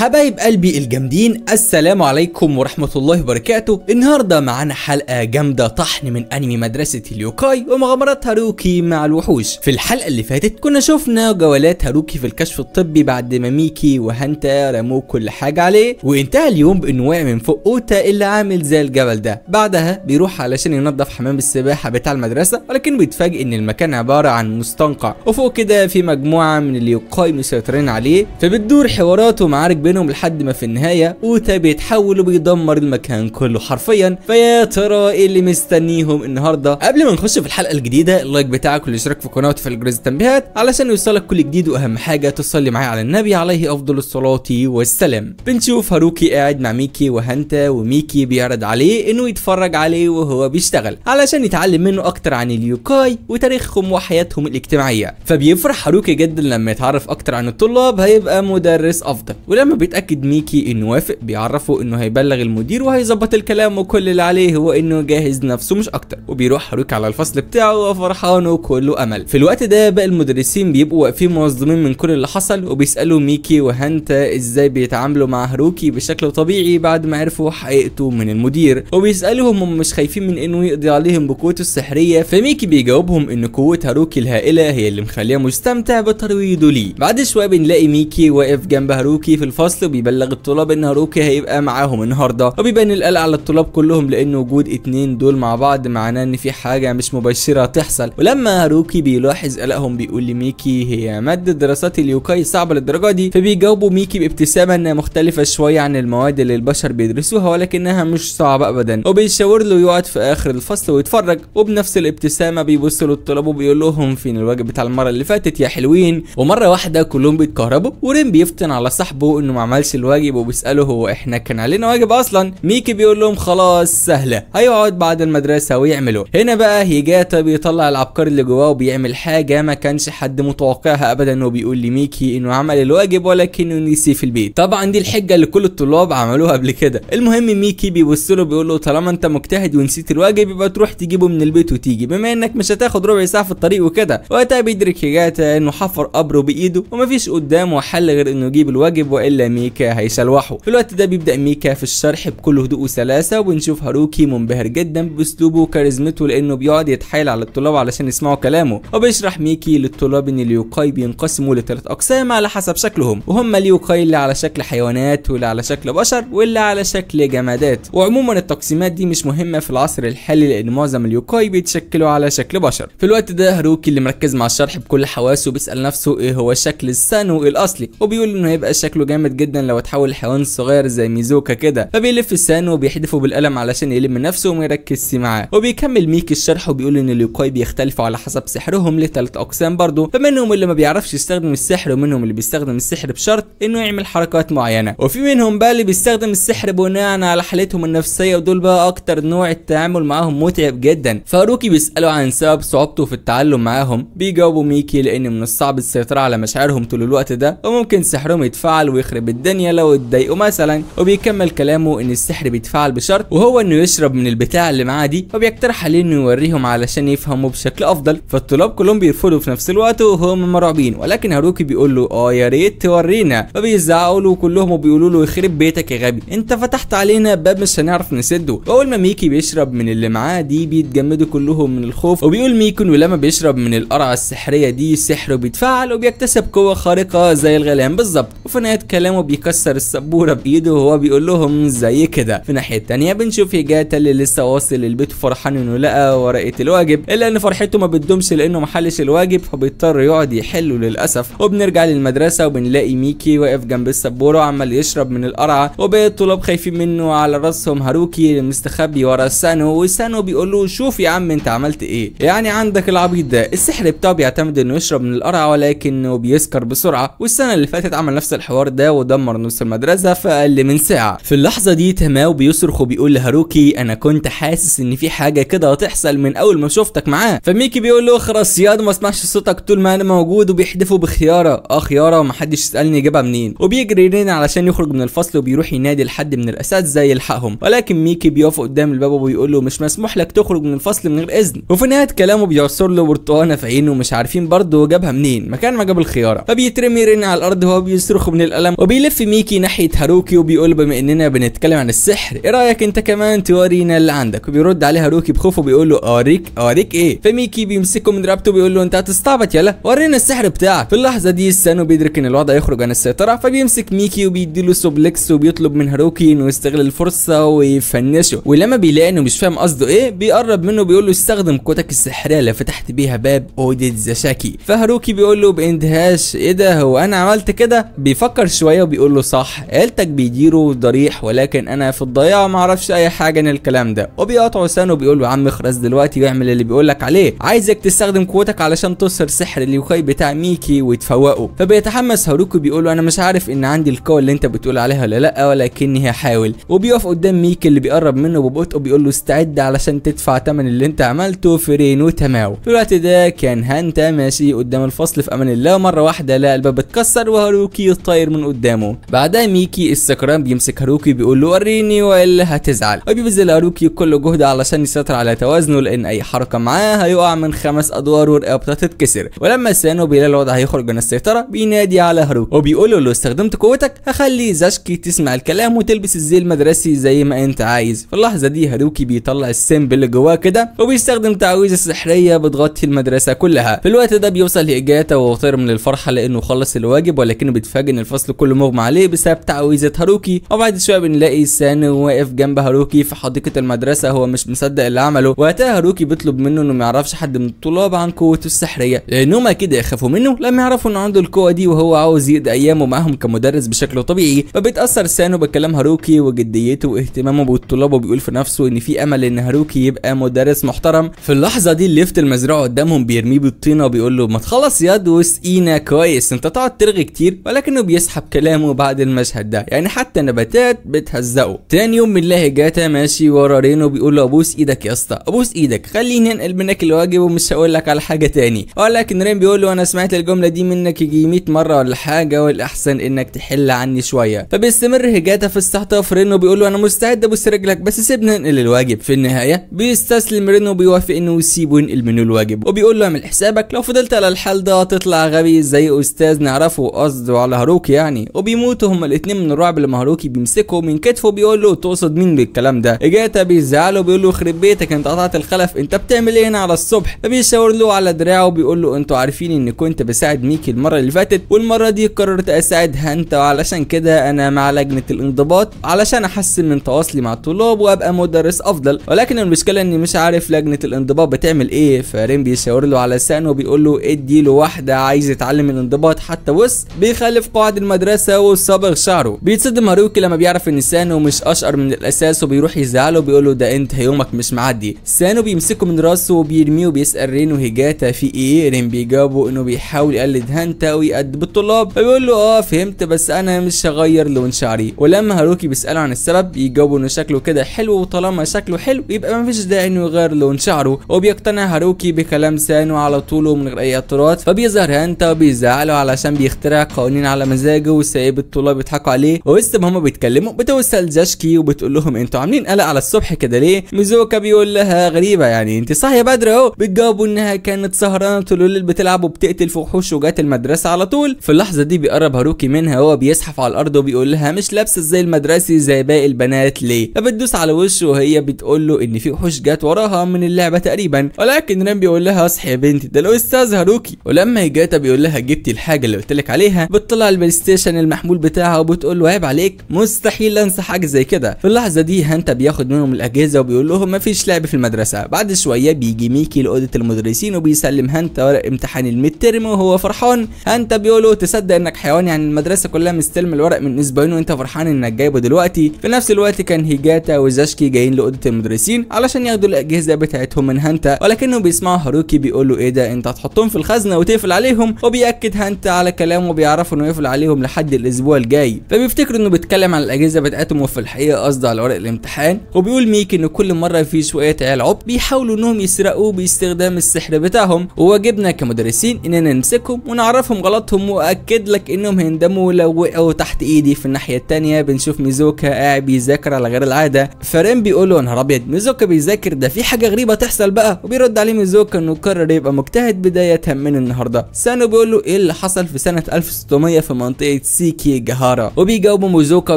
حبايب قلبي الجامدين السلام عليكم ورحمة الله وبركاته النهاردة معانا حلقة جامدة طحن من أنمي مدرسة اليوكاي ومغامرات هاروكي مع الوحوش في الحلقة اللي فاتت كنا شفنا جولات هاروكي في الكشف الطبي بعد ما ميكي وهانتا رموا كل حاجة عليه وانتهى اليوم بانه واقع من فوق اوتا اللي عامل زي الجبل ده بعدها بيروح علشان ينظف حمام السباحة بتاع المدرسة ولكن بيتفاجئ ان المكان عبارة عن مستنقع وفوق كده في مجموعة من اليوكاي مسيطرين عليه فبتدور حوارات ومعارك بينهم لحد ما في النهايه اوتا بيتحول وبيدمر المكان كله حرفيا فيا ترى ايه اللي مستنيهم النهارده قبل ما نخش في الحلقه الجديده اللايك بتاعك والاشتراك في القناه وتفعيل جرس التنبيهات علشان يوصلك كل جديد واهم حاجه تصلي معايا على النبي عليه افضل الصلاه والسلام بنشوف هاروكي قاعد مع ميكي وهانتا وميكي بيعرض عليه انه يتفرج عليه وهو بيشتغل علشان يتعلم منه اكتر عن اليوكاي وتاريخهم وحياتهم الاجتماعيه فبيفرح هاروكي جدا لما يتعرف اكتر عن الطلاب هيبقى مدرس افضل ولما بيتأكد ميكي انه وافق بيعرفه انه هيبلغ المدير وهيظبط الكلام وكل اللي عليه هو انه يجهز نفسه مش اكتر وبيروح هاروكي على الفصل بتاعه وفرحان وكله امل في الوقت ده بقى المدرسين بيبقوا واقفين مصدومين من كل اللي حصل وبيسالوا ميكي وهانتا ازاي بيتعاملوا مع هاروكي بشكل طبيعي بعد ما عرفوا حقيقته من المدير وبيسالوهم هم مش خايفين من انه يقضي عليهم بقوته السحريه فميكي بيجاوبهم ان قوه هاروكي الهائله هي اللي مخليه مستمتع بترويضه ليه بعد شويه بنلاقي ميكي واقف جنب هاروكي في الفصل الفصل وبيبلغ الطلاب ان هاروكي هيبقى معاهم النهارده وبيبان القلق على الطلاب كلهم لان وجود اتنين دول مع بعض معناه ان في حاجه مش مبشره تحصل ولما هاروكي بيلاحظ قلقهم بيقول لميكي هي ماده دراسات اليوكاي صعبه للدرجه دي فبيجاوبوا ميكي بابتسامه انها مختلفه شويه عن المواد اللي البشر بيدرسوها ولكنها مش صعبه ابدا وبيشاور له يقعد في اخر الفصل ويتفرج وبنفس الابتسامه بيبص للطلاب وبيقول لهم فين الواجب بتاع المره اللي فاتت يا حلوين ومره واحده كلهم بيتكهربوا ورين بيفتن على صاحبه انه عملش الواجب وبيساله هو احنا كان علينا واجب اصلا ميكي بيقول لهم خلاص سهله هيقعد بعد المدرسه ويعمله هنا بقى هيجاتا بيطلع العبقري اللي جواه وبيعمل حاجه ما كانش حد متوقعها ابدا وبيقول لميكي انه عمل الواجب ولكنه نسي في البيت طبعا دي الحجه اللي كل الطلاب عملوها قبل كده المهم ميكي بيبص له بيقول له طالما انت مجتهد ونسيت الواجب يبقى تروح تجيبه من البيت وتيجي بما انك مش هتاخد ربع ساعه في الطريق وكده وقتها بيدرك هيجاتا انه حفر قبره بايده ومفيش قدامه حل غير انه يجيب الواجب والا ميكا هيسلوحه في الوقت ده بيبدأ ميكا في الشرح بكل هدوء وسلاسة وبنشوف هاروكي منبهر جدا بأسلوبه وكاريزمته لأنه بيقعد يتحايل على الطلاب علشان يسمعوا كلامه وبيشرح ميكي للطلاب إن اليوكاي بينقسموا لثلاث أقسام على حسب شكلهم وهم اليوكاي اللي على شكل حيوانات واللي على شكل بشر واللي على شكل جمادات وعموما التقسيمات دي مش مهمة في العصر الحالي لأن معظم اليوكاي بيتشكلوا على شكل بشر في الوقت ده هاروكي اللي مركز مع الشرح بكل حواسه بيسأل نفسه إيه هو شكل السانو الأصلي وبيقول إنه هيبقى شكله جامد جامد جدا لو اتحول لحيوان صغير زي ميزوكا كده فبيلف لسانه وبيحدفه بالقلم علشان يلم نفسه وما يركزش معاه وبيكمل ميكي الشرح وبيقول ان اليوكاي بيختلفوا على حسب سحرهم لثلاث اقسام برضه فمنهم اللي ما بيعرفش يستخدم السحر ومنهم اللي بيستخدم السحر بشرط انه يعمل حركات معينه وفي منهم بقى اللي بيستخدم السحر بناء على حالتهم النفسيه ودول بقى اكتر نوع التعامل معاهم متعب جدا فاروكي بيسالوا عن سبب صعوبته في التعلم معاهم بيجاوبوا ميكي لان من الصعب السيطره على مشاعرهم طول الوقت ده وممكن سحرهم يتفعل ويخرب يخرب بالدنيا لو اتضايقوا مثلا وبيكمل كلامه ان السحر بيتفعل بشرط وهو انه يشرب من البتاع اللي معاه دي وبيقترح عليه انه يوريهم علشان يفهموا بشكل افضل فالطلاب كلهم بيرفضوا في نفس الوقت وهم مرعوبين ولكن هاروكي بيقول له اه يا ريت تورينا فبيزعقوا له كلهم وبيقولوا له يخرب بيتك يا غبي انت فتحت علينا باب مش هنعرف نسده واول ما ميكي بيشرب من اللي معاه دي بيتجمدوا كلهم من الخوف وبيقول ميكون ولما لما بيشرب من القرعه السحريه دي سحره بيتفعل وبيكتسب قوه خارقه زي الغلام بالظبط وفي نهايه كلام قدامه بيكسر السبوره بايده وهو بيقول لهم زي كده في الناحيه ثانيه بنشوف هيجاتا اللي لسه واصل البيت فرحان انه لقى ورقه الواجب الا ان فرحته ما بتدومش لانه ما حلش الواجب فبيضطر يقعد يحله للاسف وبنرجع للمدرسه وبنلاقي ميكي واقف جنب السبوره وعمال يشرب من القرعه وباقي الطلاب خايفين منه على راسهم هاروكي مستخبي ورا سانو وسانو بيقول له شوف يا عم انت عملت ايه يعني عندك العبيط ده السحر بتاعه بيعتمد انه يشرب من القرعه ولكنه بيسكر بسرعه والسنه اللي فاتت عمل نفس الحوار ده ودمر نص المدرسة في أقل من ساعة في اللحظة دي تماو بيصرخ وبيقول لهاروكي أنا كنت حاسس إن في حاجة كده هتحصل من أول ما شفتك معاه فميكي بيقول له خلاص ياض ما اسمعش صوتك طول ما أنا موجود وبيحدفه بخيارة أه خيارة ومحدش يسألني جابها منين وبيجري رين علشان يخرج من الفصل وبيروح ينادي لحد من الأساتذة يلحقهم ولكن ميكي بيقف قدام الباب وبيقول له مش مسموح لك تخرج من الفصل من غير إذن وفي نهاية كلامه بيعصر له برتقانة في عينه ومش عارفين برضه جابها منين مكان ما جاب الخيارة فبيترمي رين على الأرض وهو بيصرخ من الألم وبيلف ميكي ناحية هاروكي وبيقول بما اننا بنتكلم عن السحر ايه رأيك انت كمان تورينا اللي عندك وبيرد عليه هاروكي بخوف وبيقول له اوريك اوريك ايه فميكي بيمسكه من رقبته وبيقول له انت هتستعبط يلا ورينا السحر بتاعك في اللحظة دي السانو بيدرك ان الوضع يخرج عن السيطرة فبيمسك ميكي وبيديله سوبلكس وبيطلب من هاروكي انه يستغل الفرصة ويفنشه ولما بيلاقي انه مش فاهم قصده ايه بيقرب منه وبيقول له استخدم قوتك السحرية اللي فتحت بيها باب اوديت زاشاكي فهاروكي بيقول له باندهاش ايه ده هو انا عملت كده بيفكر شوية عليه وبيقول له صح عيلتك بيديروا ضريح ولكن انا في الضياع ما اعرفش اي حاجه عن الكلام ده وبيقطع لسانه وبيقول له يا عم اخرس دلوقتي واعمل اللي بيقول لك عليه عايزك تستخدم قوتك علشان تسهر سحر اليوكاي بتاع ميكي وتفوقه فبيتحمس هاروكي بيقول له انا مش عارف ان عندي القوه اللي انت بتقول عليها ولا لا ولكني هحاول وبيقف قدام ميكي اللي بيقرب منه ببطء بيقول له استعد علشان تدفع ثمن اللي انت عملته في رين وتماو في الوقت ده كان هانتا ماشي قدام الفصل في امان الله مره واحده لقى الباب اتكسر وهاروكي طاير من قدام قدامه بعدها ميكي السكران بيمسك هاروكي بيقول له وريني والا هتزعل وبيبذل هاروكي كل جهده علشان يسيطر على توازنه لان اي حركه معاه هيقع من خمس ادوار ورقبته تتكسر ولما سانو بيلاقي الوضع هيخرج من السيطره بينادي على هاروكي وبيقول له لو استخدمت قوتك هخلي زاشكي تسمع الكلام وتلبس الزي المدرسي زي ما انت عايز في اللحظه دي هاروكي بيطلع السيمب اللي جواه كده وبيستخدم تعويذه سحريه بتغطي المدرسه كلها في الوقت ده بيوصل لاجاتا وطير من الفرحه لانه خلص الواجب ولكنه بيتفاجئ ان الفصل كله مغمى عليه بسبب تعويذة هاروكي وبعد شوية بنلاقي سان واقف جنب هاروكي في حديقة المدرسة هو مش مصدق اللي عمله وقتها هاروكي بيطلب منه انه ما يعرفش حد من الطلاب عن قوته السحرية لانهم اكيد يخافوا منه لما يعرفوا انه عنده القوة دي وهو عاوز يقضي ايامه معاهم كمدرس بشكل طبيعي فبيتأثر سانو بكلام هاروكي وجديته واهتمامه بالطلاب وبيقول في نفسه ان في امل ان هاروكي يبقى مدرس محترم في اللحظة دي الليفت المزروع قدامهم بيرميه بالطينة وبيقول له ما تخلص ياد وسقينا كويس انت تقعد ترغي كتير ولكنه بيسحب كلامه بعد المشهد ده يعني حتى نباتات بتهزقه تاني يوم بنلاقي جاتا ماشي ورا رينو بيقول له ابوس ايدك يا اسطى ابوس ايدك خليني انقل منك الواجب ومش هقول لك على حاجه تاني ولكن رين بيقول له انا سمعت الجمله دي منك يجي 100 مره ولا حاجه والاحسن انك تحل عني شويه فبيستمر هجاتا في استعطاف رينو بيقول له انا مستعد ابوس رجلك بس سيبني انقل الواجب في النهايه بيستسلم رينو بيوافق انه يسيبه ينقل منه الواجب وبيقول له اعمل حسابك لو فضلت على الحال ده هتطلع غبي زي استاذ نعرفه قصده على هاروكي يعني وبيموتوا هما الاتنين من الرعب لما هاروكي بيمسكه من كتفه بيقول له تقصد مين بالكلام ده اجاتا بيزعل وبيقول بيقول له يخرب بيتك انت قطعت الخلف انت بتعمل ايه هنا على الصبح فبيشاور له على دراعه وبيقول له انتوا عارفين ان كنت بساعد ميكي المره اللي فاتت والمره دي قررت اساعدها انت وعلشان كده انا مع لجنه الانضباط علشان احسن من تواصلي مع الطلاب وابقى مدرس افضل ولكن المشكله اني مش عارف لجنه الانضباط بتعمل ايه فرين بيشاور له على لسانه وبيقول له ادي له واحده عايز يتعلم الانضباط حتى بص بيخالف قواعد المدرسه السلاسه والصابغ شعره بيتصدم هاروكي لما بيعرف ان سانو مش اشقر من الاساس وبيروح يزعله وبيقول له ده انت يومك مش معدي سانو بيمسكه من راسه وبيرميه وبيسال رينو هيجاتا في ايه رين بيجاوبه انه بيحاول يقلد هانتا ويأدب الطلاب فبيقول له اه فهمت بس انا مش هغير لون شعري ولما هاروكي بيساله عن السبب يجاوبه انه شكله كده حلو وطالما شكله حلو يبقى مفيش داعي انه يغير لون شعره وبيقتنع هاروكي بكلام سانو على طوله من غير اي اعتراض فبيظهر هانتا وبيزعله علشان بيخترع قوانين على مزاجه سايب الطلاب بيضحكوا عليه ووسط ما هما بيتكلموا بتوصل جاشكي وبتقول لهم انتوا عاملين قلق على الصبح كده ليه ميزوكا بيقول لها غريبه يعني انت صاحيه بدري اهو بتجاوبوا انها كانت سهرانه طول الليل بتلعب وبتقتل في وحوش وجات المدرسه على طول في اللحظه دي بيقرب هاروكي منها وهو بيزحف على الارض وبيقول لها مش لابسه زي المدرسي زي باقي البنات ليه فبتدوس على وشه وهي بتقول له ان في وحوش جات وراها من اللعبه تقريبا ولكن رام بيقول لها اصحي يا بنتي ده الاستاذ هاروكي ولما هيجاتا بيقول لها جبتي الحاجه اللي قلت لك عليها بتطلع البلاي ستيشن المحمول بتاعها وبتقول له عيب عليك مستحيل انسى حاجه زي كده في اللحظه دي هانتا بياخد منهم الاجهزه وبيقول لهم مفيش لعب في المدرسه بعد شويه بيجي ميكي لاوضه المدرسين وبيسلم هانتا ورق امتحان الميد تيرم وهو فرحان هانتا بيقول له تصدق انك حيوان يعني المدرسه كلها مستلم الورق من اسبوعين وانت فرحان انك جايبه دلوقتي في نفس الوقت كان هيجاتا وزاشكي جايين لاوضه المدرسين علشان ياخدوا الاجهزه بتاعتهم من هانتا ولكنهم بيسمعوا هاروكي بيقول له ايه ده انت هتحطهم في الخزنه وتقفل عليهم وبياكد هانتا على كلامه بيعرفوا انه يقفل عليهم لحد لحد الاسبوع الجاي فبيفتكر انه بيتكلم عن الاجهزه بتاعتهم وفي الحقيقه قصده على ورق الامتحان وبيقول ميك ان كل مره في شويه عيال عب بيحاولوا انهم يسرقوه باستخدام السحر بتاعهم وواجبنا كمدرسين اننا نمسكهم ونعرفهم غلطهم واكد لك انهم هيندموا لو وقعوا تحت ايدي في الناحيه الثانيه بنشوف ميزوكا قاعد بيذاكر على غير العاده فرين بيقول له نهار ابيض ميزوكا بيذاكر ده في حاجه غريبه تحصل بقى وبيرد عليه ميزوكا انه قرر يبقى مجتهد بدايه من النهارده سانو بيقول له ايه اللي حصل في سنه 1600 في منطقه سيكي جهارا وبيجاوبه موزوكا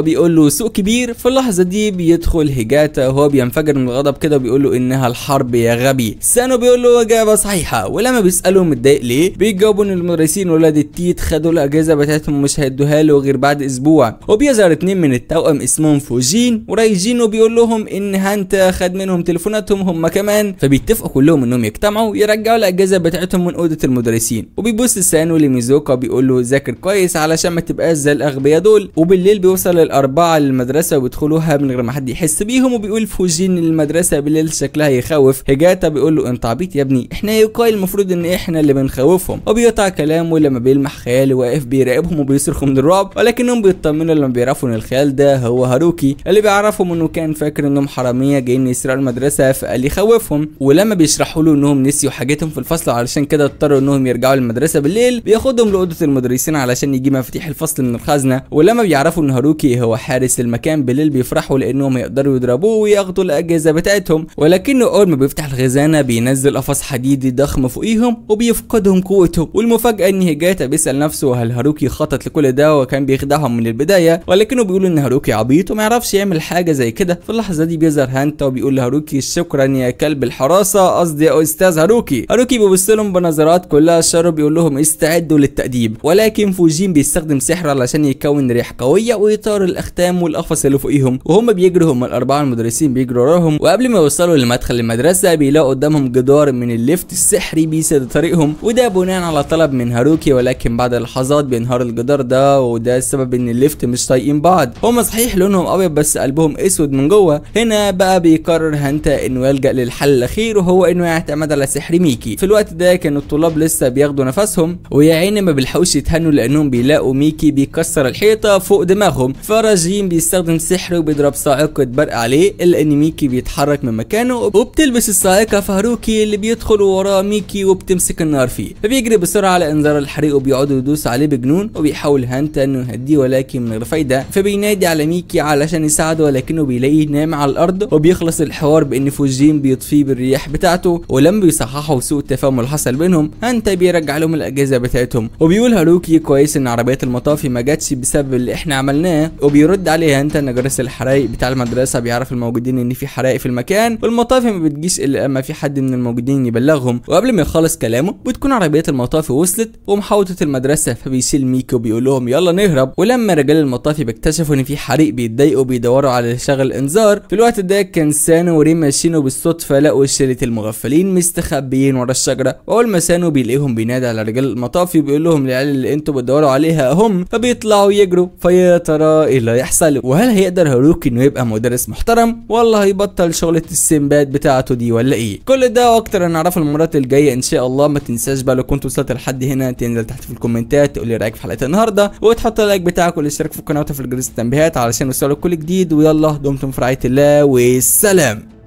بيقول له سوق كبير في اللحظه دي بيدخل هيجاتا وهو بينفجر من الغضب كده وبيقول له انها الحرب يا غبي سانو بيقول له اجابه صحيحه ولما بيساله متضايق ليه بيجاوبوا ان المدرسين ولاد التيت خدوا الاجازه بتاعتهم مش هيدوها له غير بعد اسبوع وبيظهر اتنين من التوأم اسمهم فوجين ورايجين وبيقول لهم ان هانتا خد منهم تليفوناتهم هم كمان فبيتفقوا كلهم انهم يجتمعوا يرجعوا الاجازه بتاعتهم من اوضه المدرسين وبيبص سانو لميزوكا بيقول له ذاكر كويس علشان ما تبقاش زي الاغبياء دول وبالليل بيوصل الاربعه للمدرسه وبيدخلوها من غير ما حد يحس بيهم وبيقول فوجين المدرسه بالليل شكلها يخوف هجاتا بيقول له انت عبيط يا ابني احنا يوكاي المفروض ان احنا اللي بنخوفهم وبيقطع كلامه لما بيلمح خيال واقف بيراقبهم وبيصرخوا من الرعب ولكنهم بيطمنوا لما بيعرفوا ان الخيال ده هو هاروكي اللي بيعرفهم انه كان فاكر انهم حراميه جايين يسرقوا المدرسه فقال يخوفهم ولما بيشرحوا له انهم نسيوا حاجتهم في الفصل علشان كده اضطروا انهم يرجعوا للمدرسه بالليل بياخدهم لاوضه المدرسين علشان يجي مفاتيح الفصل اصل من الخزنه ولما بيعرفوا ان هاروكي هو حارس المكان بالليل بيفرحوا لانهم يقدروا يضربوه وياخدوا الاجهزه بتاعتهم ولكنه اول ما بيفتح الخزانه بينزل قفص حديدي ضخم فوقيهم وبيفقدهم قوته والمفاجاه ان هيجاتا بيسال نفسه هل هاروكي خطط لكل ده وكان بيخدعهم من البدايه ولكنه بيقول ان هاروكي عبيط وما يعرفش يعمل حاجه زي كده في اللحظه دي بيظهر هانتا وبيقول لهاروكي شكرا يا كلب الحراسه قصدي يا استاذ هاروكي هاروكي بيبص لهم بنظرات كلها شر بيقول لهم استعدوا للتأديب ولكن فوجين بيستخدم سحر البحر علشان يكون ريح قويه ويطار الاختام والقفص اللي فوقيهم وهم بيجروا هم الاربعه المدرسين بيجروا وراهم وقبل ما يوصلوا لمدخل المدرسه بيلاقوا قدامهم جدار من الليفت السحري بيسد طريقهم وده بناء على طلب من هاروكي ولكن بعد لحظات بينهار الجدار ده وده السبب ان الليفت مش طايقين بعض هم صحيح لونهم ابيض بس قلبهم اسود من جوه هنا بقى بيقرر هانتا انه يلجا للحل الاخير وهو انه يعتمد على سحر ميكي في الوقت ده كان الطلاب لسه بياخدوا نفسهم ويا عيني ما بيلحقوش يتهنوا لانهم بيلاقوا ميكي بيكسر الحيطه فوق دماغهم فراجين بيستخدم سحره وبيضرب صاعقه برق عليه الا ان ميكي بيتحرك من مكانه وبتلبس الصاعقه فهاروكي اللي بيدخل وراه ميكي وبتمسك النار فيه فبيجري بسرعه لانذار الحريق وبيقعد يدوس عليه بجنون وبيحاول هانتا انه يهديه ولكن من غير فايده فبينادي على ميكي علشان يساعده ولكنه بيلاقيه نام على الارض وبيخلص الحوار بان فوجين بيطفيه بالرياح بتاعته ولما بيصححوا سوء التفاهم اللي حصل بينهم هانتا بيرجع لهم الاجهزه بتاعتهم وبيقول هاروكي كويس ان عربيات المطافي شرفي ما جاتش بسبب اللي احنا عملناه وبيرد عليها انت ان جرس الحرايق بتاع المدرسه بيعرف الموجودين ان في حرايق في المكان والمطافي ما بتجيش الا لما في حد من الموجودين يبلغهم وقبل ما يخلص كلامه بتكون عربيه المطافي وصلت ومحوطه المدرسه فبيشيل ميكي وبيقول لهم يلا نهرب ولما رجال المطافي بيكتشفوا ان في حريق بيتضايقوا بيدوروا على شغل انذار في الوقت ده كان سانو وري ماشيين بالصدفه لقوا شله المغفلين مستخبيين ورا الشجره واول ما سانو بيلاقيهم بينادي على رجال المطافي بيقول لهم العيال اللي انتوا بتدوروا عليها هم فبيطلعوا يجروا فيا ترى ايه اللي هيحصل وهل هيقدر هاروكي انه يبقى مدرس محترم ولا هيبطل شغلة السنباد بتاعته دي ولا ايه كل ده واكتر هنعرفه المرات الجاية ان شاء الله ما تنساش بقى لو كنت وصلت لحد هنا تنزل تحت في الكومنتات تقول لي رايك في حلقة النهاردة وتحط لايك بتاعك والاشتراك في القناة وتفعل جرس التنبيهات علشان يوصلك كل جديد ويلا دمتم في رعاية الله والسلام